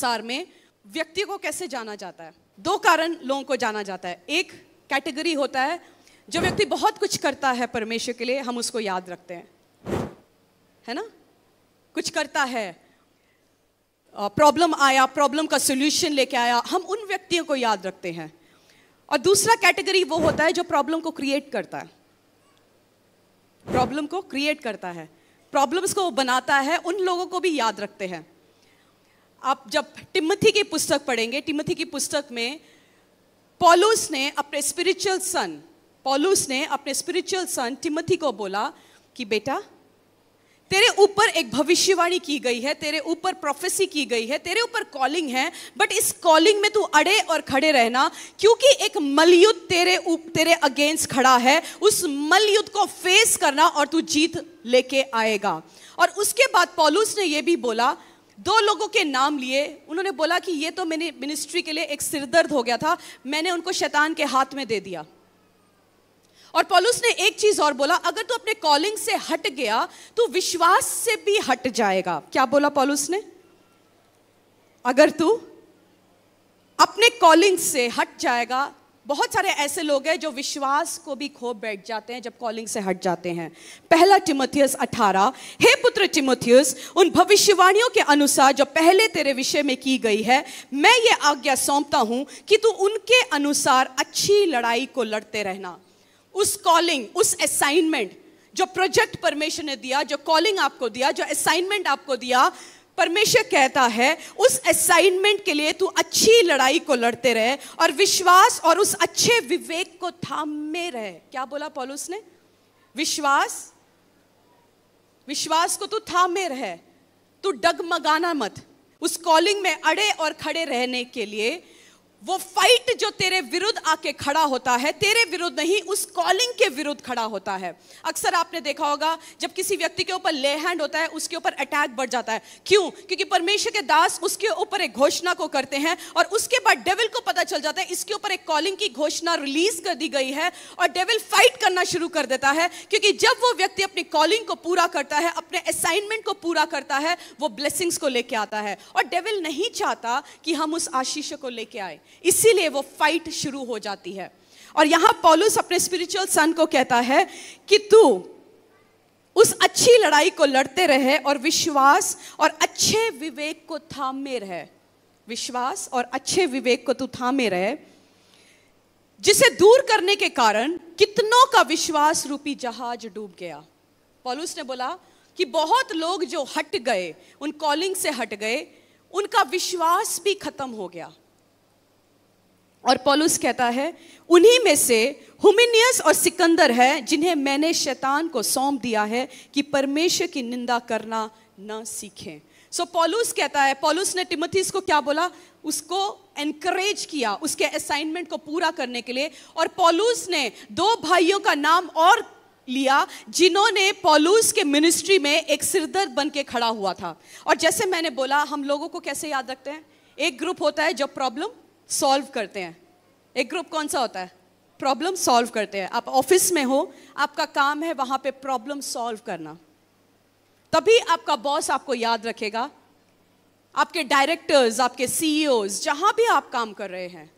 संसार में व्यक्ति को कैसे जाना जाता है दो कारण लोगों को जाना जाता है एक कैटेगरी होता है जो व्यक्ति बहुत कुछ करता है परमेश्वर के लिए हम उसको याद रखते हैं है ना कुछ करता है प्रॉब्लम आया प्रॉब्लम का सोल्यूशन लेके आया हम उन व्यक्तियों को याद रखते हैं और दूसरा कैटेगरी वो होता है जो प्रॉब्लम को क्रिएट करता है प्रॉब्लम को क्रिएट करता है प्रॉब्लम्स को बनाता है उन लोगों को भी याद रखते हैं आप जब टिमथी की पुस्तक पढ़ेंगे टिमथी की पुस्तक में पॉलूस ने अपने स्पिरिचुअल सन पॉलूस ने अपने स्पिरिचुअल सन टिमथी को बोला कि बेटा तेरे ऊपर एक भविष्यवाणी की गई है तेरे ऊपर प्रोफेसी की गई है तेरे ऊपर कॉलिंग है बट इस कॉलिंग में तू अड़े और खड़े रहना क्योंकि एक मलयुद्ध तेरे उप, तेरे अगेंस्ट खड़ा है उस मलयुद्ध को फेस करना और तू जीत लेके आएगा और उसके बाद पॉलूस ने यह भी बोला दो लोगों के नाम लिए उन्होंने बोला कि ये तो मैंने मिनिस्ट्री के लिए एक सिरदर्द हो गया था मैंने उनको शैतान के हाथ में दे दिया और पॉलुस ने एक चीज और बोला अगर तू अपने कॉलिंग से हट गया तो विश्वास से भी हट जाएगा क्या बोला पॉलुस ने अगर तू अपने कॉलिंग से हट जाएगा बहुत सारे ऐसे लोग हैं जो विश्वास को भी खो बैठ जाते हैं जब कॉलिंग से हट जाते हैं पहला टिमोथियस 18 हे पुत्र टिमोथियस उन भविष्यवाणियों के अनुसार जो पहले तेरे विषय में की गई है मैं ये आज्ञा सौंपता हूं कि तू उनके अनुसार अच्छी लड़ाई को लड़ते रहना उस कॉलिंग उस असाइनमेंट जो प्रोजेक्ट परमेश्वर ने दिया जो कॉलिंग आपको दिया जो असाइनमेंट आपको दिया परमेश्वर कहता है उस असाइनमेंट के लिए तू अच्छी लड़ाई को लड़ते रहे और विश्वास और उस अच्छे विवेक को थामे रहे क्या बोला पॉलुस ने विश्वास विश्वास को तू थामे रहे तू डगमगाना मत उस कॉलिंग में अड़े और खड़े रहने के लिए वो फाइट जो तेरे विरुद्ध आके खड़ा होता है तेरे विरुद्ध नहीं उस कॉलिंग के विरुद्ध खड़ा होता है अक्सर आपने देखा होगा जब किसी व्यक्ति के ऊपर ले हैंड होता है उसके ऊपर अटैक बढ़ जाता है क्यों क्योंकि परमेश्वर के दास उसके ऊपर एक घोषणा को करते हैं और उसके बाद डेविल को पता चल जाता है इसके ऊपर एक कॉलिंग की घोषणा रिलीज कर दी गई है और डेविल फाइट करना शुरू कर देता है क्योंकि जब वो व्यक्ति अपनी कॉलिंग को पूरा करता है अपने असाइनमेंट को पूरा करता है वो ब्लेसिंग्स को लेके आता है और डेविल नहीं चाहता कि हम उस आशीष को लेके आए इसीलिए वो फाइट शुरू हो जाती है और यहां पॉलुस अपने स्पिरिचुअल सन को कहता है कि तू उस अच्छी लड़ाई को लड़ते रहे और विश्वास और अच्छे विवेक को थामे रहे विश्वास और अच्छे विवेक को तू थामे रहे जिसे दूर करने के कारण कितनों का विश्वास रूपी जहाज डूब गया पॉलुस ने बोला कि बहुत लोग जो हट गए उन कॉलिंग से हट गए उनका विश्वास भी खत्म हो गया और पॉलुस कहता है उन्हीं में से हुमिनियस और सिकंदर है जिन्हें मैंने शैतान को सौंप दिया है कि परमेश्वर की निंदा करना न सीखें सो so, पॉलुस कहता है पॉलुस ने टिमथिस को क्या बोला उसको एनकरेज किया उसके असाइनमेंट को पूरा करने के लिए और पॉलुस ने दो भाइयों का नाम और लिया जिन्होंने पॉलूस के मिनिस्ट्री में एक सिरदर्द बन के खड़ा हुआ था और जैसे मैंने बोला हम लोगों को कैसे याद रखते हैं एक ग्रुप होता है जो प्रॉब्लम सॉल्व करते हैं एक ग्रुप कौन सा होता है प्रॉब्लम सॉल्व करते हैं आप ऑफिस में हो आपका काम है वहां पे प्रॉब्लम सॉल्व करना तभी आपका बॉस आपको याद रखेगा आपके डायरेक्टर्स आपके सीईओ e जहां भी आप काम कर रहे हैं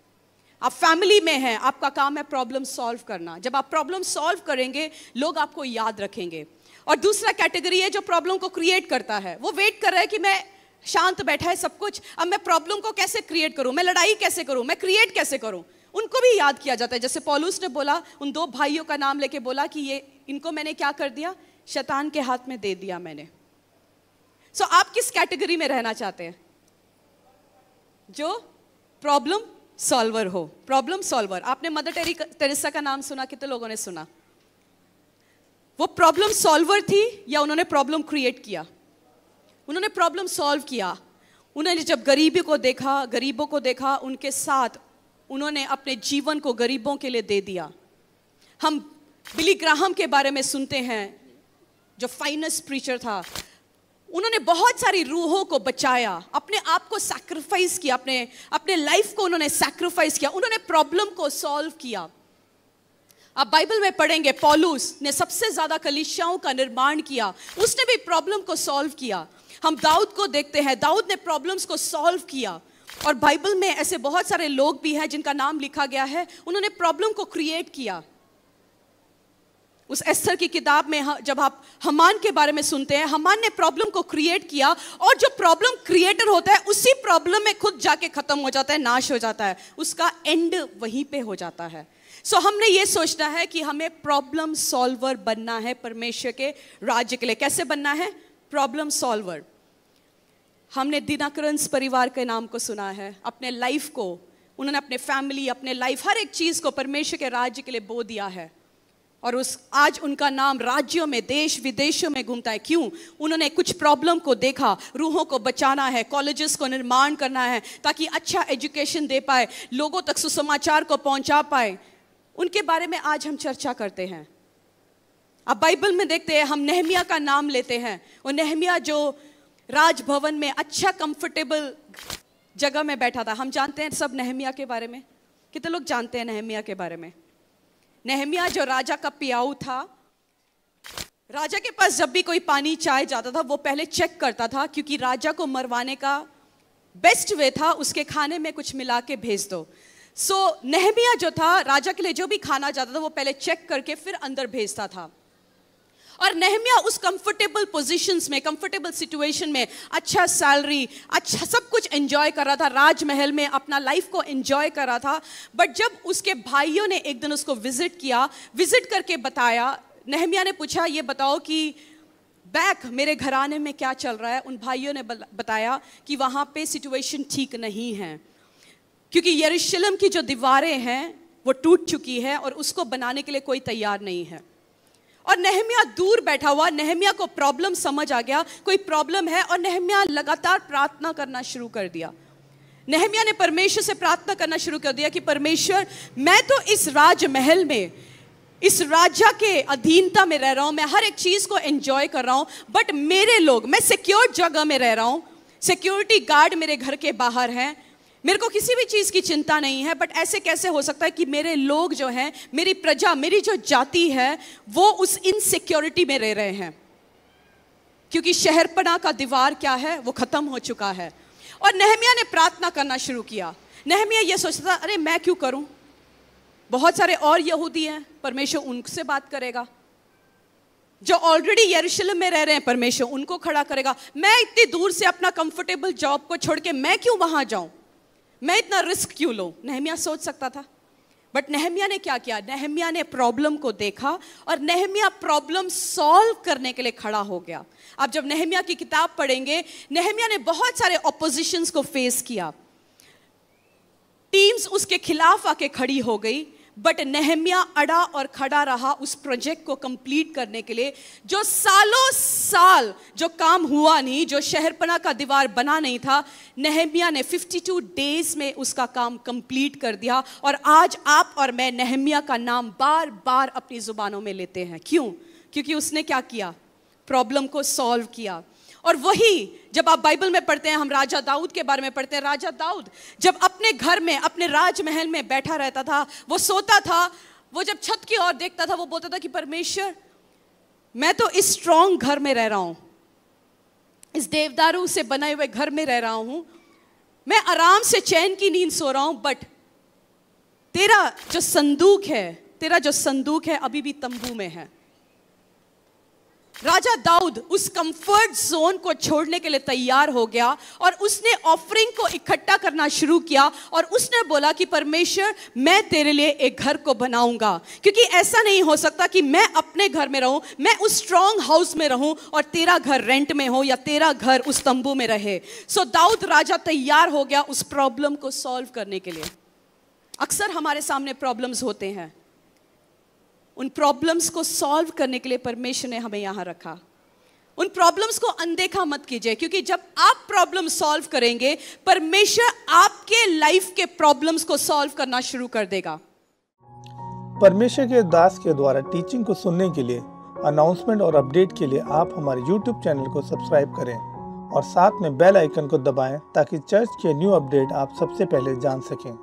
आप फैमिली में हैं आपका काम है प्रॉब्लम सॉल्व करना जब आप प्रॉब्लम सॉल्व करेंगे लोग आपको याद रखेंगे और दूसरा कैटेगरी है जो प्रॉब्लम को क्रिएट करता है वो वेट कर रहा है कि मैं शांत बैठा है सब कुछ अब मैं प्रॉब्लम को कैसे क्रिएट करूं मैं लड़ाई कैसे करूं मैं क्रिएट कैसे करूं उनको भी याद किया जाता है जैसे पॉलूस ने बोला उन दो भाइयों का नाम लेके बोला कि ये इनको मैंने क्या कर दिया शैतान के हाथ में दे दिया मैंने सो so, आप किस कैटेगरी में रहना चाहते हैं जो प्रॉब्लम सॉल्वर हो प्रॉब्लम सॉल्वर आपने मदर टेरी टेरिसा का नाम सुना कितने लोगों ने सुना वो प्रॉब्लम सॉल्वर थी या उन्होंने प्रॉब्लम क्रिएट किया उन्होंने प्रॉब्लम सॉल्व किया उन्होंने जब गरीबी को देखा गरीबों को देखा उनके साथ उन्होंने अपने जीवन को गरीबों के लिए दे दिया हम बिली ग्राहम के बारे में सुनते हैं जो फाइनेस्ट प्रीचर था उन्होंने बहुत सारी रूहों को बचाया अपने आप को सैक्रिफाइस किया अपने अपने लाइफ को उन्होंने सैक्रिफाइस किया उन्होंने प्रॉब्लम को सॉल्व किया आप बाइबल में पढ़ेंगे पॉलूस ने सबसे ज़्यादा कलिशियाओं का निर्माण किया उसने भी प्रॉब्लम को सॉल्व किया हम दाऊद को देखते हैं दाऊद ने प्रॉब्लम्स को सॉल्व किया और बाइबल में ऐसे बहुत सारे लोग भी हैं जिनका नाम लिखा गया है उन्होंने प्रॉब्लम को क्रिएट किया उस एस्थर की किताब में जब आप हमान के बारे में सुनते हैं हमान ने प्रॉब्लम को क्रिएट किया और जो प्रॉब्लम क्रिएटर होता है उसी प्रॉब्लम में खुद जाके खत्म हो जाता है नाश हो जाता है उसका एंड वहीं पे हो जाता है सो so, हमने ये सोचना है कि हमें प्रॉब्लम सॉल्वर बनना है परमेश्वर के राज्य के लिए कैसे बनना है प्रॉब्लम सॉल्वर हमने दिनाक्रंस परिवार के नाम को सुना है अपने लाइफ को उन्होंने अपने फैमिली अपने लाइफ हर एक चीज़ को परमेश्वर के राज्य के लिए बो दिया है और उस आज उनका नाम राज्यों में देश विदेशों में घूमता है क्यों उन्होंने कुछ प्रॉब्लम को देखा रूहों को बचाना है कॉलेजेस को निर्माण करना है ताकि अच्छा एजुकेशन दे पाए लोगों तक सुसमाचार को पहुंचा पाए उनके बारे में आज हम चर्चा करते हैं अब बाइबल में देखते हैं हम नेहमिया का नाम लेते हैं और नहमिया जो राजभवन में अच्छा कंफर्टेबल जगह में बैठा था हम जानते हैं सब नहमिया के बारे में कितने लोग जानते हैं नहमिया के बारे में नेहमिया जो राजा का पियाऊ था राजा के पास जब भी कोई पानी चाय जाता था वो पहले चेक करता था क्योंकि राजा को मरवाने का बेस्ट वे था उसके खाने में कुछ मिला के भेज दो सो so, नहमिया जो था राजा के लिए जो भी खाना जाता था वो पहले चेक करके फिर अंदर भेजता था और नहमिया उस कंफर्टेबल पोजीशंस में कंफर्टेबल सिचुएशन में अच्छा सैलरी अच्छा सब कुछ एंजॉय कर रहा था राजमहल में अपना लाइफ को एंजॉय कर रहा था बट जब उसके भाइयों ने एक दिन उसको विजिट किया विजिट करके बताया नहमिया ने पूछा ये बताओ कि बैक मेरे घराने में क्या चल रहा है उन भाइयों ने बताया कि वहाँ पे सिचुएशन ठीक नहीं है क्योंकि यरूशलेम की जो दीवारें हैं वो टूट चुकी है और उसको बनाने के लिए कोई तैयार नहीं है और नहमिया दूर बैठा हुआ नहमिया को प्रॉब्लम समझ आ गया कोई प्रॉब्लम है और नहमिया लगातार प्रार्थना करना शुरू कर दिया नहमिया ने परमेश्वर से प्रार्थना करना शुरू कर दिया कि परमेश्वर मैं तो इस राजमहल में इस राजा के अधीनता में रह रहा हूँ मैं हर एक चीज़ को एंजॉय कर रहा हूँ बट मेरे लोग मैं सिक्योर जगह में रह रहा हूँ सिक्योरिटी गार्ड मेरे घर के बाहर हैं मेरे को किसी भी चीज़ की चिंता नहीं है बट ऐसे कैसे हो सकता है कि मेरे लोग जो हैं मेरी प्रजा मेरी जो जाति है वो उस इनसिक्योरिटी में रह रहे हैं क्योंकि शहरपना का दीवार क्या है वो ख़त्म हो चुका है और नहमिया ने प्रार्थना करना शुरू किया नहमिया ये सोचता था अरे मैं क्यों करूं बहुत सारे और यहूदी हैं परमेश्वर उनसे बात करेगा जो ऑलरेडी यरूशलेम में रह रहे हैं परमेश्वर उनको खड़ा करेगा मैं इतनी दूर से अपना कंफर्टेबल जॉब को छोड़ के मैं क्यों वहां जाऊं मैं इतना रिस्क क्यों लूँ नहमिया सोच सकता था बट नहमिया ने क्या किया नहमिया ने प्रॉब्लम को देखा और नहमिया प्रॉब्लम सॉल्व करने के लिए खड़ा हो गया आप जब नहमिया की किताब पढ़ेंगे नहमिया ने बहुत सारे ऑपोजिशंस को फेस किया टीम्स उसके खिलाफ आके खड़ी हो गई बट नहमिया अड़ा और खड़ा रहा उस प्रोजेक्ट को कंप्लीट करने के लिए जो सालों साल जो काम हुआ नहीं जो शहरपना का दीवार बना नहीं था नहमिया ने 52 डेज में उसका काम कंप्लीट कर दिया और आज आप और मैं नहमिया का नाम बार बार अपनी ज़ुबानों में लेते हैं क्यों क्योंकि उसने क्या किया प्रॉब्लम को सॉल्व किया और वही जब आप बाइबल में पढ़ते हैं हम राजा दाऊद के बारे में पढ़ते हैं राजा दाऊद जब अपने घर में अपने राजमहल में बैठा रहता था वो सोता था वो जब छत की ओर देखता था वो बोलता था कि परमेश्वर मैं तो इस स्ट्रांग घर में रह रहा हूँ इस देवदारू से बनाए हुए घर में रह रहा हूँ मैं आराम से चैन की नींद सो रहा हूँ बट तेरा जो संदूक है तेरा जो संदूक है अभी भी तंबू में है राजा दाऊद उस कंफर्ट जोन को छोड़ने के लिए तैयार हो गया और उसने ऑफरिंग को इकट्ठा करना शुरू किया और उसने बोला कि परमेश्वर मैं तेरे लिए एक घर को बनाऊंगा क्योंकि ऐसा नहीं हो सकता कि मैं अपने घर में रहूं मैं उस स्ट्रांग हाउस में रहूं और तेरा घर रेंट में हो या तेरा घर उस तंबू में रहे सो so, दाऊद राजा तैयार हो गया उस प्रॉब्लम को सॉल्व करने के लिए अक्सर हमारे सामने प्रॉब्लम्स होते हैं उन प्रॉब्लम्स को सॉल्व करने के लिए परमेश्वर ने हमें यहाँ रखा उन प्रॉब्लम्स को अनदेखा मत कीजिए क्योंकि जब आप प्रॉब्लम सॉल्व करेंगे परमेश्वर आपके लाइफ के प्रॉब्लम्स को सॉल्व करना शुरू कर देगा परमेश्वर के दास के द्वारा टीचिंग को सुनने के लिए अनाउंसमेंट और अपडेट के लिए आप हमारे यूट्यूब चैनल को सब्सक्राइब करें और साथ में बेल आइकन को दबाएं ताकि चर्च के न्यू अपडेट आप सबसे पहले जान सकें